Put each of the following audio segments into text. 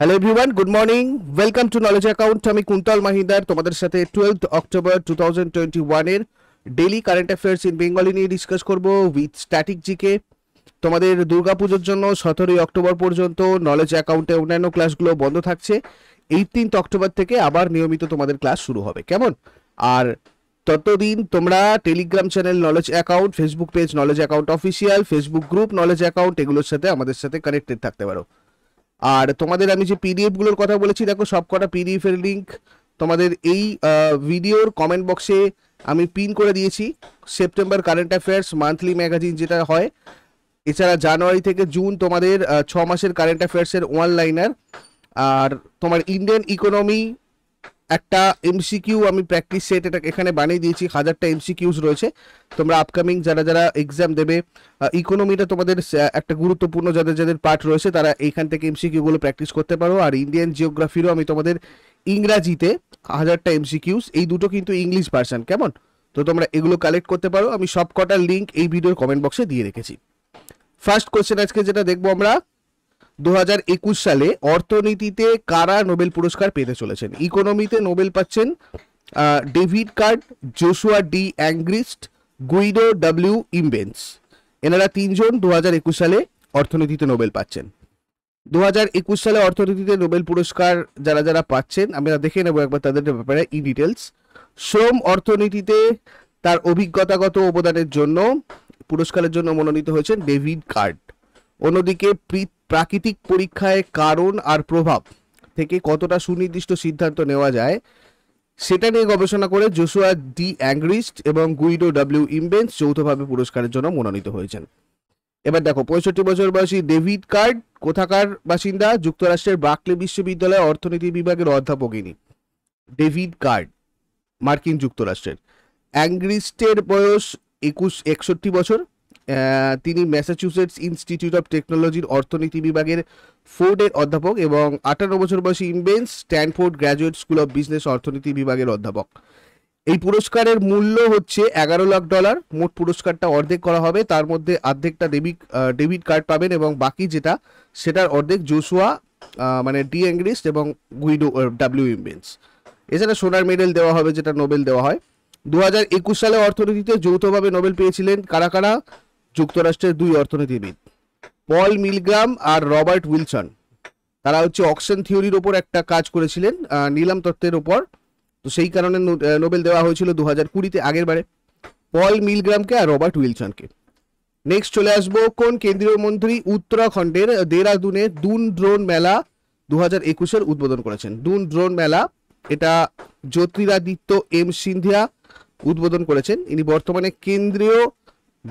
hello everyone good morning welcome to knowledge account আমি কুন্তল মাহিন্দার তোমাদের সাথে twelfth October two thousand twenty ওয়ানের daily current affairs in Bengali নিয়ে discuss করব with static GK তোমাদের দুর্গাপুজোর জন্য সতেরোই অক্টোবর পর্যন্ত নলেজ অ্যাকাউন্টে অন্যান্য ক্লাসগুলো বন্ধ থাকছে এইটিন্থ অক্টোবর থেকে আবার নিয়মিত তোমাদের ক্লাস শুরু হবে কেমন আর ততদিন তোমরা Telegram channel knowledge account Facebook page knowledge account official Facebook group knowledge account এগুলোর সাথে আমাদের সাথে কানেক্টেড থাকতে পারো আর তোমাদের আমি যে পিডিএফগুলোর কথা বলেছি দেখো সব কটা এর লিঙ্ক তোমাদের এই ভিডিওর কমেন্ট বক্সে আমি পিন করে দিয়েছি September current affairs monthly magazine যেটা হয় এছাড়া জানুয়ারি থেকে জুন তোমাদের ছ মাসের কারেন্ট অ্যাফেয়ার্সের ওয়ান লাইনার আর তোমার ইন্ডিয়ান ইকোনমি একটা এমসিকিউ আমি প্র্যাকটিস সেট এটা এখানে বানিয়ে দিয়েছি হাজারটা এমসিকিউস রয়েছে তোমরা আপকামিং যারা যারা এক্সাম দেবে ইকোনমিটা তোমাদের একটা গুরুত্বপূর্ণ যাদের যাদের পার্ট রয়েছে তারা এইখান থেকে এমসিকিউগুলো প্র্যাকটিস করতে পারো আর ইন্ডিয়ান জিওগ্রাফিরও আমি তোমাদের ইংরাজিতে হাজারটা এমসিকিউস এই দুটো কিন্তু ইংলিশ ভার্সান কেমন তো তোমরা এগুলো কালেক্ট করতে পারো আমি সব কটার লিঙ্ক এই ভিডিওর কমেন্ট বক্সে দিয়ে রেখেছি ফার্স্ট কোয়েশ্চেন আজকে যেটা দেখবো আমরা দু সালে অর্থনীতিতে কারা নোবেল পুরস্কার পেতে চলেছেন ইকোনমিতে নোবেল পাচ্ছেন David Card Joshua D Angrist Guido W Imbens এনারা তিনজন দু সালে অর্থনীতিতে নোবেল পাচ্ছেন দু সালে অর্থনীতিতে নোবেল পুরস্কার যারা যারা পাচ্ছেন আমরা দেখে নেব একবার তাদের ব্যাপারে ই ডিটেলস শ্রম অর্থনীতিতে তার অভিজ্ঞতাগত অবদানের জন্য পুরস্কারের জন্য মনোনীত হয়েছেন ডেভিড কার্ড অন্যদিকে প্রাকৃতিক পরীক্ষায় কারণ আর প্রভাব থেকে কতটা সুনির্দিষ্ট সিদ্ধান্ত নেওয়া যায় সেটা নিয়ে গবেষণা করে জোসুয়া ডি অ্যাংগ্রিস্ট এবং গুইডো ডাব্লিউ ইমবেন্স যৌথভাবে পুরস্কারের জন্য মনোনীত হয়েছেন এবার দেখো পঁয়ষট্টি বছর বয়সী ডেভিড কার্ড কোথাকার বাসিন্দা যুক্তরাষ্ট্রের বাকলে বিশ্ববিদ্যালয়ের অর্থনীতি বিভাগের অধ্যাপকিনী ডেভিড কার্ড মার্কিন যুক্তরাষ্ট্রের অ্যাংগ্রিস্টের বয়স একুশ একষট্টি বছর তিনি ম্যাসাচুসেটস ইনস্টিটিউট অফ টেকনোলজির অর্থনীতি বিভাগের ফোর্ডের অধ্যাপক এবং আঠারো বছর বয়সী Imbens Stanford Graduate School of Business অর্থনীতি বিভাগের অধ্যাপক এই পুরস্কারের মূল্য হচ্ছে এগারো লাখ ডলার মোট পুরস্কারটা অর্ধেক করা হবে তার মধ্যে অর্ধেকটা ডেবিট ডেবিট কার্ড পাবেন এবং বাকি যেটা সেটার অর্ধেক জোসুয়া মানে ডি অ্যাংগ্রিস্ট এবং গুইডো ডাব্লিউ ইমবেন্স এছাড়া সোনার মেডেল দেওয়া হবে যেটা নোবেল দেওয়া হয় দু সালে অর্থনীতিতে যৌথভাবে নোবেল পেয়েছিলেন কারা কারা যুক্তরাষ্ট্রের দুই অর্থনীতিবিদ পল মিলগ্রাম আর রবার্ট উইলসন তারা হচ্ছে অকশন থিওরির ওপর একটা কাজ করেছিলেন নিলাম তত্ত্বের ওপর তো সেই কারণে নোবেল দেওয়া হয়েছিল দু হাজার কুড়িতে আগের বারে পল মিলগ্রামকে আর রবার্ট উইলসনকে নেক্সট চলে আসবো কোন কেন্দ্রীয় মন্ত্রী উত্তরাখণ্ডের দেরাদুনে দুন ড্রোন মেলা দু হাজার একুশের উদ্বোধন করেছেন দুন ড্রোন মেলা এটা জ্যোতিরাদিত্য এম সিন্ধিয়া উদ্বোধন করেছেন ইনি বর্তমানে কেন্দ্রীয়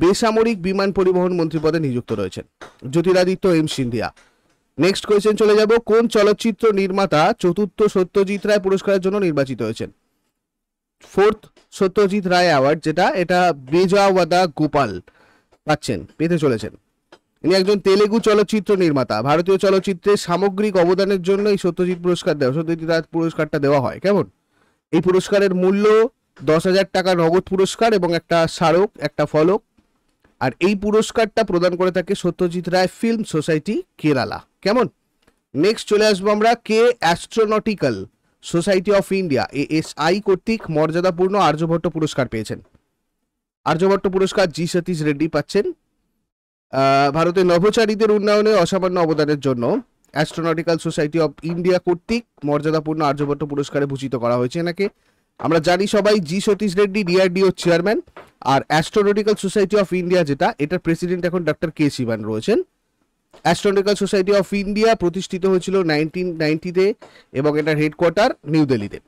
বেসামরিক বিমান পরিবহন মন্ত্রী পদে নিযুক্ত রয়েছেন Jyotiraditya M Scindia next question চলে যাব কোন চলচ্চিত্র নির্মাতা চতুর্থ সত্যজিৎ রায় পুরস্কারের জন্য নির্বাচিত হয়েছেন ফোর্থ সত্যজিৎ রায় অ্যাওয়ার্ড যেটা এটা বেজাওয়াদা গোপাল পাচ্ছেন পেতে চলেছেন ইনি একজন তেলেগু চলচ্চিত্র নির্মাতা ভারতীয় চলচ্চিত্রের সামগ্রিক অবদানের জন্য এই সত্যজিৎ পুরস্কার দেওয়া সত্যজিৎ রায় পুরস্কারটা দেওয়া হয় কেমন এই পুরস্কারের মূল্য দশ হাজার টাকা নগদ পুরস্কার এবং একটা স্মারক একটা ফলক আর এই পুরস্কারটা প্রদান করে থাকে সত্যজিৎ রায় ফিল্ম সোসাইটি কেরালা কেমন নেক্সট চলে আসবো আমরা কে astronautical society of India A S I কর্তৃক মর্যাদাপূর্ণ আর্যভট্ট পুরস্কার পেয়েছেন আর্যভট্ট পুরস্কার জি সতীশ রেড্ডি পাচ্ছেন ভারতের নভোচারীদের উন্নয়নে অসামান্য অবদানের জন্য অ্যাস্ট্রোনটিক্যাল সোসাইটি অফ ইন্ডিয়া কর্তৃক মর্যাদাপূর্ণ আর্যভট্ট পুরস্কারে ভূষিত করা হয়েছে এনাকে আমরা জানি সবাই G Satish Reddy DRDO chairman আর অ্যাস্ট্রোনটিক্যাল সোসাইটি অফ ইন্ডিয়া যেটা এটার প্রেসিডেন্ট এখন ডক্টর কে শিবান রয়েছেন অ্যাস্ট্রোনটিক্যাল সোসাইটি অফ ইন্ডিয়া প্রতিষ্ঠিত হয়েছিল নাইনটিন নাইনটিতে এবং এটার হেডকোয়ার্টার নিউ দিল্লিতে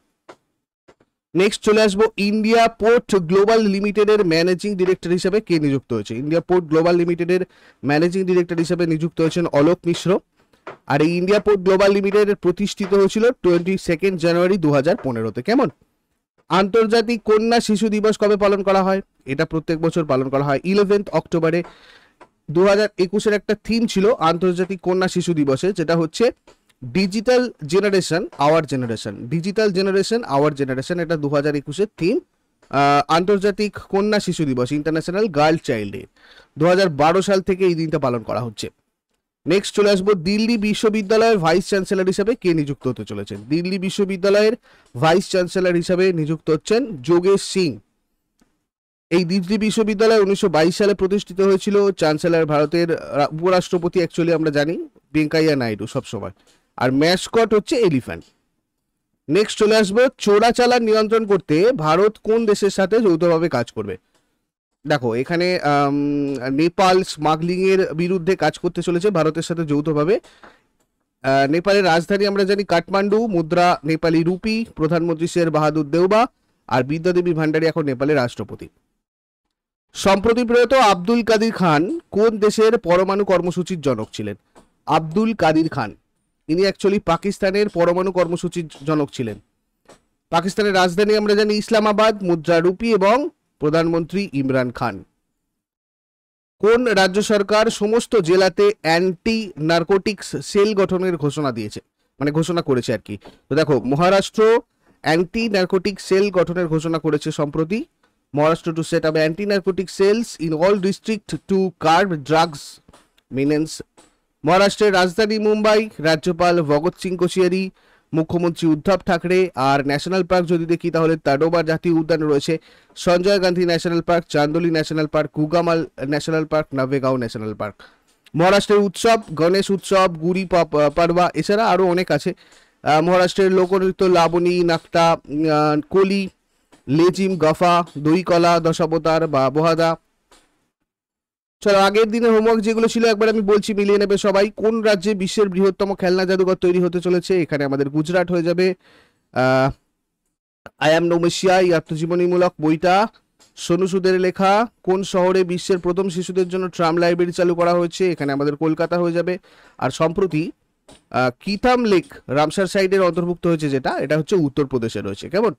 নেক্সট চলে আসবো ইন্ডিয়া পোর্ট গ্লোবাল লিমিটেডের ম্যানেজিং ডিরেক্টর হিসেবে কে নিযুক্ত হয়েছে ইন্ডিয়া পোর্ট গ্লোবাল লিমিটেডের ম্যানেজিং ডিরেক্টর হিসেবে নিযুক্ত হয়েছেন অলোক মিশ্র আর এই ইন্ডিয়া পোর্ট গ্লোবাল লিমিটেড প্রতিষ্ঠিত হয়েছিল টোয়েন্টি সেকেন্ড জানুয়ারি দু হাজার পনেরোতে কেমন আন্তর্জাতিক কন্যা শিশু দিবস কবে পালন করা হয় এটা প্রত্যেক বছর পালন করা হয় ইলেভেন্থ অক্টোবরে দু হাজার একুশের একটা থিম ছিল আন্তর্জাতিক কন্যা শিশু দিবসে যেটা হচ্ছে digital generation our generation digital generation our generation এটা দু হাজার একুশের থিম আন্তর্জাতিক কন্যা শিশু দিবস ইন্টারন্যাশনাল গার্ল চাইল্ড ডে দু বারো সাল থেকে এই দিনটা পালন করা হচ্ছে নেক্সট চলে আসবো দিল্লি বিশ্ববিদ্যালয়ের ভাইস চ্যান্সেলর হিসাবে কে নিযুক্ত হতে চলেছেন দিল্লি বিশ্ববিদ্যালয়ের ভাইস চ্যান্সেলর হিসাবে নিযুক্ত হচ্ছেন যোগেশ সিং এই দিল্লি বিশ্ববিদ্যালয় উনিশশো সালে প্রতিষ্ঠিত হয়েছিল চ্যান্সেলর ভারতের উপরাষ্ট্রপতি অ্যাকচুয়ালি আমরা জানি ভেঙ্কাইয়া নাইডু সবসময় আর ম্যাসকট হচ্ছে এলিফ্যান্ট নেক্সট চলে আসবে চোরাচালান নিয়ন্ত্রণ করতে ভারত কোন দেশের সাথে যৌথভাবে কাজ করবে দেখো এখানে নেপাল স্মাগলিংয়ের বিরুদ্ধে কাজ করতে চলেছে ভারতের সাথে যৌথভাবে নেপালের রাজধানী আমরা জানি কাঠমান্ডু মুদ্রা নেপালি রুপি প্রধানমন্ত্রী শের বাহাদুর দেওবা আর বিদ্যাদেবী ভান্ডারী এখন নেপালের রাষ্ট্রপতি সম্প্রতি প্রয়াত আব্দুল কাদির খান কোন দেশের পরমাণু কর্মসূচির জনক ছিলেন আব্দুল কাদির খান ইনি অ্যাকচুয়ালি পাকিস্তানের পরমাণু কর্মসূচির জনক ছিলেন পাকিস্তানের রাজধানী আমরা জানি ইসলামাবাদ মুদ্রা রুপি এবং প্রধানমন্ত্রী ইমরান খান কোন রাজ্য সরকার সমস্ত জেলাতে অ্যান্টি নার্কোটিক্স সেল গঠনের ঘোষণা দিয়েছে মানে ঘোষণা করেছে আর কি তো দেখো মহারাষ্ট্র অ্যান্টি নার্কোটিক সেল গঠনের ঘোষণা করেছে সম্প্রতি Maharashtra to set up anti cells in all district to curb drugs menace মহারাষ্ট্রের রাজধানী মুম্বাই রাজ্যপাল ভগৎ সিং কোশিয়ারি মুখ্যমন্ত্রী উদ্ধব ঠাকরে আর ন্যাশনাল পার্ক যদি দেখি তাহলে তাডোবা জাতীয় উদ্যান রয়েছে Sanjay Gandhi national park Chandoli national park Gugamal national park Navegaon national park মহারাষ্ট্রের উৎসব গণেশ উৎসব গুড়ি পারবা এছাড়া আরও অনেক আছে মহারাষ্ট্রের লোকনৃত্য লাবণী নাকটা কলি লেজিম গাফা কলা দশাবতার বা বহাদা চলো আগের দিনের হোমওয়ার্ক যেগুলো ছিল একবার আমি বলছি মিলিয়ে নেবে সবাই কোন রাজ্যে বিশ্বের বৃহত্তম খেলনা জাদুঘর তৈরি হতে চলেছে এখানে আমাদের গুজরাট হয়ে যাবে আই অ্যাম নোমেশিয়া এই আত্মজীবনীমূলক বইটা সোনু সুদের লেখা কোন শহরে বিশ্বের প্রথম শিশুদের জন্য ট্রাম লাইব্রেরি চালু করা হয়েছে এখানে আমাদের কলকাতা হয়ে যাবে আর সম্প্রতি কিতাম লেক রামসার সাইডের অন্তর্ভুক্ত হয়েছে যেটা এটা হচ্ছে উত্তরপ্রদেশে রয়েছে কেমন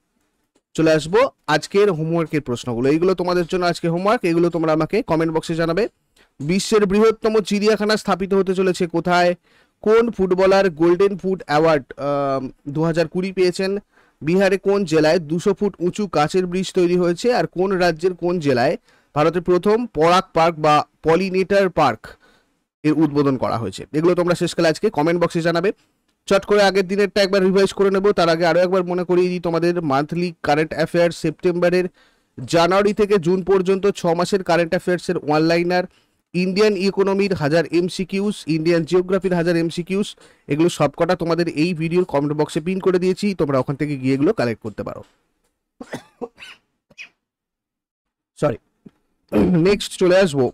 চলে আসবো আজকের হোমওয়ার্কের প্রশ্নগুলো এইগুলো তোমাদের জন্য আজকে হোমওয়ার্ক এগুলো তোমরা আমাকে কমেন্ট বক্সে জানাবে বিশ্বের বৃহত্তম চিড়িয়াখানা স্থাপিত হতে চলেছে কোথায় কোন ফুটবলার গোল্ডেন ফুট অ্যাওয়ার্ড দু হাজার কুড়ি পেয়েছেন বিহারে কোন জেলায় দুশো ফুট উঁচু কাচের ব্রিজ তৈরি হয়েছে আর কোন রাজ্যের কোন জেলায় ভারতের প্রথম পরাগ পার্ক বা পলিনেটার পার্ক এর উদ্বোধন করা হয়েছে এগুলো তোমরা শেষকালে আজকে কমেন্ট বক্সে জানাবে চট করে আগের দিনেরটা একবার রিভাইজ করে নেব তার আগে আরও একবার মনে করিয়ে দিই তোমাদের মান্থলি কারেন্ট অ্যাফেয়ার সেপ্টেম্বরের জানুয়ারি থেকে জুন পর্যন্ত ছ মাসের কারেন্ট অ্যাফেয়ার্সের লাইনার ইন্ডিয়ান ইকোনমির হাজার এমসিকিউস ইন্ডিয়ান জিওগ্রাফির হাজার এমসিকিউস এগুলো সবকটা তোমাদের এই ভিডিওর কমেন্ট বক্সে পিন করে দিয়েছি তোমরা ওখান থেকে গিয়ে এগুলো কালেক্ট করতে পারো সরি নেক্সট চলে আসবো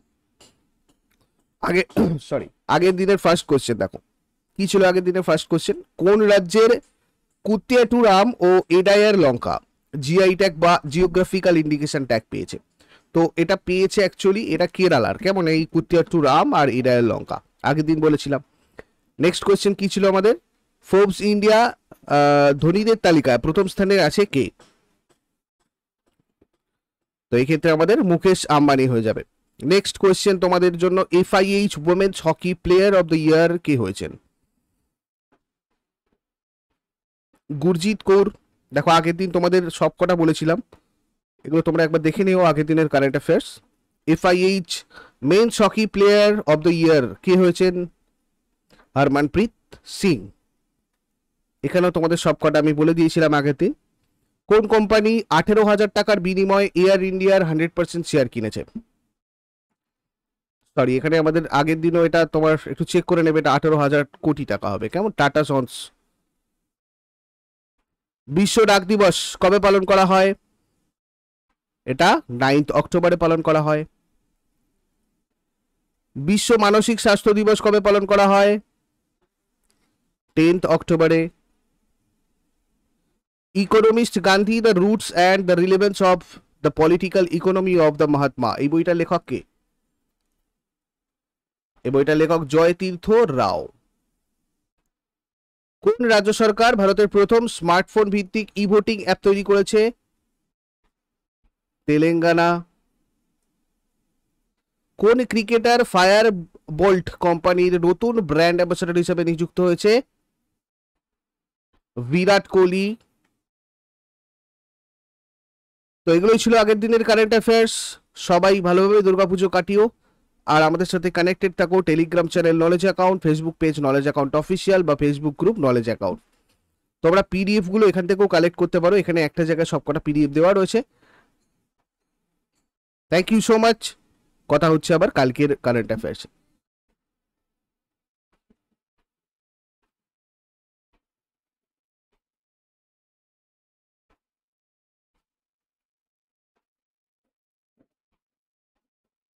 আগে সরি আগের দিনের ফার্স্ট কোয়েশ্চেন দেখো কি ছিল আগের দিনে ফার্স্ট কোশ্চেন কোন রাজ্যের কুতিয়াটুরাম ও এডায়ার লঙ্কা জিআই ট্যাগ বা জিওগ্রাফিক্যাল ইন্ডিকেশন ট্যাগ পেয়েছে তো এটা পেয়েছে অ্যাকচুয়ালি এটা কেরালার কেমন এই কুতিয়াটুরাম আর এডায়ার লঙ্কা আগের দিন বলেছিলাম নেক্সট কোয়েশ্চেন কি ছিল আমাদের ফোর্বস ইন্ডিয়া ধনীদের তালিকায় প্রথম স্থানে আছে কে তো এক্ষেত্রে আমাদের মুকেশ আম্বানি হয়ে যাবে নেক্সট কোয়েশ্চেন তোমাদের জন্য FIH women's hockey player of the year কে হয়েছেন গুরজিৎ কৌর দেখো আগের দিন তোমাদের সব কটা বলেছিলাম এগুলো তোমরা একবার দেখে নিও আগের দিনের current affairs FIH men hockey player of the year কে হয়েছেন হরমানপ্রীত সিং এখানেও তোমাদের সব কটা আমি বলে দিয়েছিলাম আগের দিন কোন কোম্পানি আঠেরো হাজার টাকার বিনিময়ে এয়ার ইন্ডিয়ার হান্ড্রেড পার্সেন্ট শেয়ার কিনেছে সরি এখানে আমাদের আগের দিনও এটা তোমার একটু চেক করে নেবে এটা আঠেরো হাজার কোটি টাকা হবে কেমন টাটা সন্স বিশ্ব ডাক দিবস কবে পালন করা হয় এটা নাইন্থ অক্টোবরে পালন করা হয় বিশ্ব মানসিক স্বাস্থ্য দিবস কবে পালন করা হয় টেন্থ অক্টোবরে economist Gandhi the roots and the relevance of the political economy of the Mahatma এই বইটা লেখক কে এই বইটা লেখক জয়তীর্থ রাও কোন রাজ্য সরকার ভারতের প্রথম স্মার্টফোন ভিত্তিক ই ভোটিং অ্যাপ তৈরি করেছে তেলেঙ্গানা কোন ক্রিকেটার ফায়ার বোল্ট কোম্পানির নতুন ব্র্যান্ড অ্যাম্বাসেডর হিসেবে নিযুক্ত হয়েছে বিরাট কোহলি তো এগুলোই ছিল আগের দিনের কারেন্ট অ্যাফেয়ার্স সবাই ভালোভাবে দুর্গাপুজো কাটিও আর আমাদের সাথে কানেক্টেড থাকো telegram channel knowledge account Facebook page knowledge account official বা ফেসবুক গ্রুপ নলেজ অ্যাকাউন্ট তোমরা পিডিএফগুলো এখান থেকেও কালেক্ট করতে পারো এখানে একটা জায়গায় সবকটা পিডিএফ দেওয়া রয়েছে থ্যাংক ইউ সো মাচ কথা হচ্ছে আবার কালকের কারেন্ট অ্যাফেয়ার্স